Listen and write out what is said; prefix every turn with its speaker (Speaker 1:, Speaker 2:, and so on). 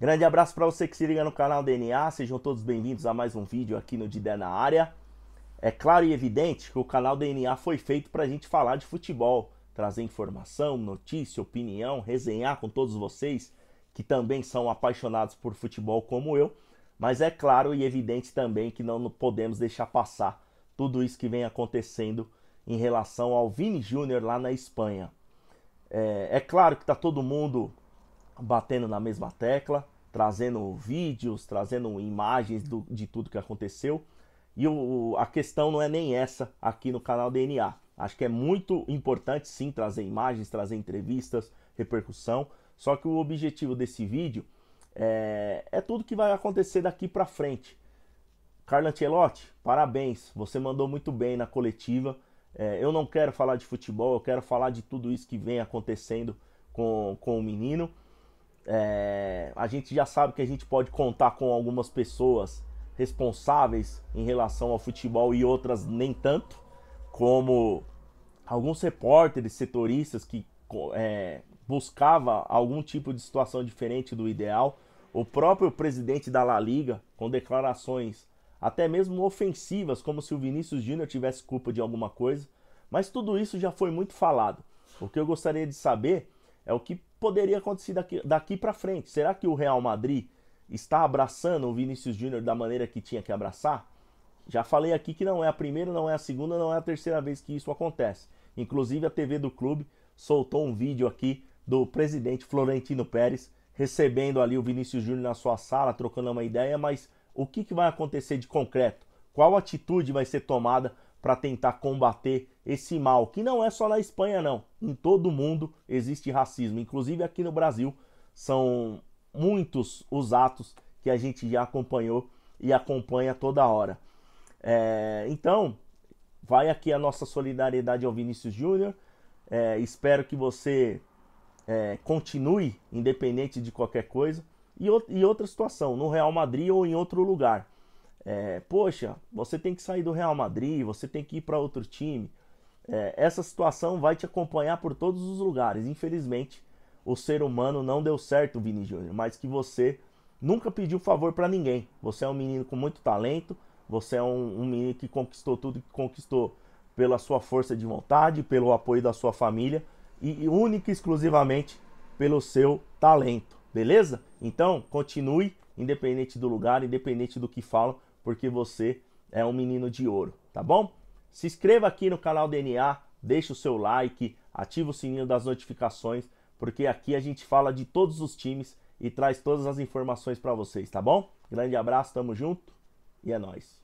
Speaker 1: Grande abraço para você que se liga no canal DNA, sejam todos bem-vindos a mais um vídeo aqui no Didé na Área. É claro e evidente que o canal DNA foi feito para a gente falar de futebol, trazer informação, notícia, opinião, resenhar com todos vocês que também são apaixonados por futebol como eu, mas é claro e evidente também que não podemos deixar passar tudo isso que vem acontecendo em relação ao Vini Júnior lá na Espanha. É, é claro que está todo mundo batendo na mesma tecla, trazendo vídeos, trazendo imagens do, de tudo que aconteceu. E o, a questão não é nem essa aqui no canal DNA. Acho que é muito importante sim trazer imagens, trazer entrevistas, repercussão. Só que o objetivo desse vídeo é, é tudo que vai acontecer daqui para frente. Carla Ancelotti, parabéns, você mandou muito bem na coletiva. É, eu não quero falar de futebol, eu quero falar de tudo isso que vem acontecendo com, com o menino. É, a gente já sabe que a gente pode contar com algumas pessoas responsáveis em relação ao futebol e outras nem tanto, como alguns repórteres, setoristas que é, buscava algum tipo de situação diferente do ideal. O próprio presidente da La Liga, com declarações até mesmo ofensivas, como se o Vinícius Júnior tivesse culpa de alguma coisa. Mas tudo isso já foi muito falado. O que eu gostaria de saber é o que poderia acontecer daqui, daqui para frente. Será que o Real Madrid está abraçando o Vinícius Júnior da maneira que tinha que abraçar? Já falei aqui que não é a primeira, não é a segunda, não é a terceira vez que isso acontece. Inclusive a TV do clube soltou um vídeo aqui do presidente Florentino Pérez recebendo ali o Vinícius Júnior na sua sala, trocando uma ideia, mas o que, que vai acontecer de concreto? Qual atitude vai ser tomada para tentar combater esse mal, que não é só na Espanha, não. Em todo o mundo existe racismo, inclusive aqui no Brasil. São muitos os atos que a gente já acompanhou e acompanha toda hora. É, então, vai aqui a nossa solidariedade ao Vinícius Júnior. É, espero que você é, continue independente de qualquer coisa. E, e outra situação, no Real Madrid ou em outro lugar. É, poxa, você tem que sair do Real Madrid, você tem que ir para outro time. É, essa situação vai te acompanhar por todos os lugares. Infelizmente, o ser humano não deu certo, Vini Júnior, mas que você nunca pediu favor para ninguém. Você é um menino com muito talento, você é um, um menino que conquistou tudo que conquistou pela sua força de vontade, pelo apoio da sua família e, e única e exclusivamente pelo seu talento, beleza? Então, continue, independente do lugar, independente do que falam, porque você é um menino de ouro, tá bom? Se inscreva aqui no canal DNA, deixa o seu like, ativa o sininho das notificações, porque aqui a gente fala de todos os times e traz todas as informações para vocês, tá bom? Grande abraço, tamo junto e é nós.